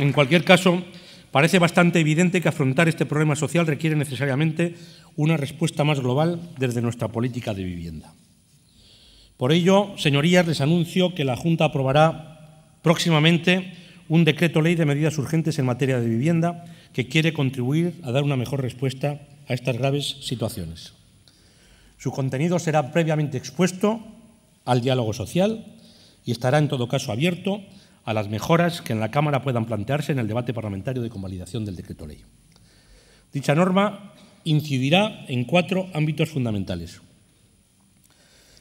En cualquier caso, parece bastante evidente que afrontar este problema social requiere necesariamente una respuesta más global desde nuestra política de vivienda. Por ello, señorías, les anuncio que la Junta aprobará próximamente un decreto ley de medidas urgentes en materia de vivienda que quiere contribuir a dar una mejor respuesta a estas graves situaciones. Su contenido será previamente expuesto al diálogo social y estará en todo caso abierto a las mejoras que en la Cámara puedan plantearse en el debate parlamentario de convalidación del decreto ley. Dicha norma incidirá en cuatro ámbitos fundamentales.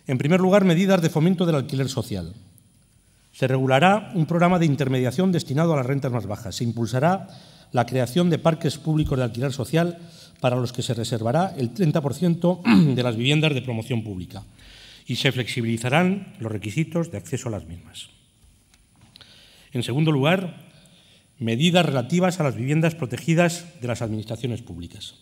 En primer lugar, medidas de fomento del alquiler social. Se regulará un programa de intermediación destinado a las rentas más bajas. Se impulsará la creación de parques públicos de alquiler social para los que se reservará el 30% de las viviendas de promoción pública y se flexibilizarán los requisitos de acceso a las mismas. En segundo lugar, medidas relativas a las viviendas protegidas de las administraciones públicas.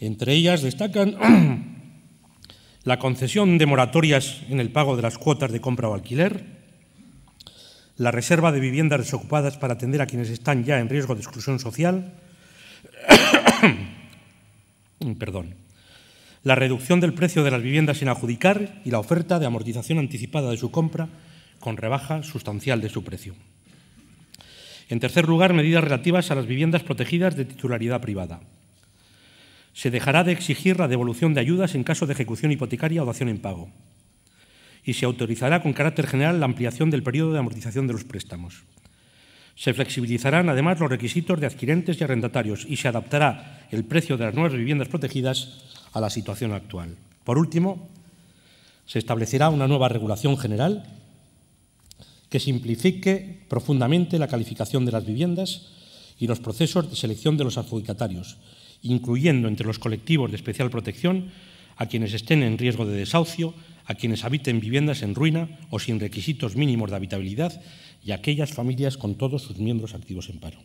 Entre ellas destacan la concesión de moratorias en el pago de las cuotas de compra o alquiler, la reserva de viviendas desocupadas para atender a quienes están ya en riesgo de exclusión social, perdón, la reducción del precio de las viviendas sin adjudicar y la oferta de amortización anticipada de su compra con rebaja sustancial de su precio. En tercer lugar, medidas relativas a las viviendas protegidas de titularidad privada. Se dejará de exigir la devolución de ayudas en caso de ejecución hipotecaria o de en pago. Y se autorizará con carácter general la ampliación del periodo de amortización de los préstamos. Se flexibilizarán además los requisitos de adquirentes y arrendatarios y se adaptará el precio de las nuevas viviendas protegidas a la situación actual. Por último, se establecerá una nueva regulación general que simplifique profundamente la calificación de las viviendas y los procesos de selección de los adjudicatarios, incluyendo entre los colectivos de especial protección a quienes estén en riesgo de desahucio, a quienes habiten viviendas en ruina o sin requisitos mínimos de habitabilidad y a aquellas familias con todos sus miembros activos en paro.